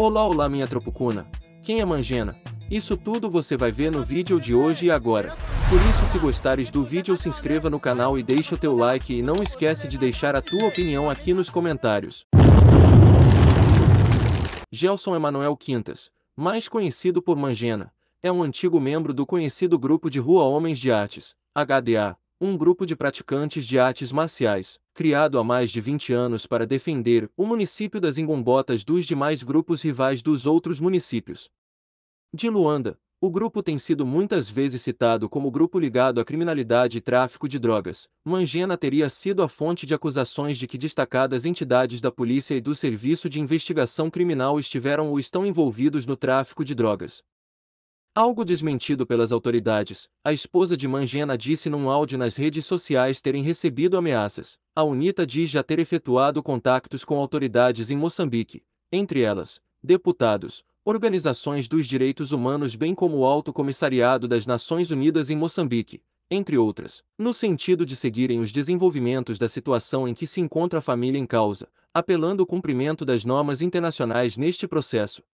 Olá olá minha tropucuna, quem é Mangena? Isso tudo você vai ver no vídeo de hoje e agora. Por isso se gostares do vídeo se inscreva no canal e deixa o teu like e não esquece de deixar a tua opinião aqui nos comentários. Gelson Emanuel Quintas, mais conhecido por Mangena, é um antigo membro do conhecido Grupo de Rua Homens de Artes, HDA, um grupo de praticantes de artes marciais, criado há mais de 20 anos para defender o município das Ingombotas dos demais grupos rivais dos outros municípios. De Luanda, o grupo tem sido muitas vezes citado como grupo ligado à criminalidade e tráfico de drogas. Mangena teria sido a fonte de acusações de que destacadas entidades da polícia e do Serviço de Investigação Criminal estiveram ou estão envolvidos no tráfico de drogas. Algo desmentido pelas autoridades, a esposa de Mangena disse num áudio nas redes sociais terem recebido ameaças a UNITA diz já ter efetuado contactos com autoridades em Moçambique, entre elas, deputados, organizações dos direitos humanos bem como o Alto Comissariado das Nações Unidas em Moçambique, entre outras, no sentido de seguirem os desenvolvimentos da situação em que se encontra a família em causa, apelando o cumprimento das normas internacionais neste processo,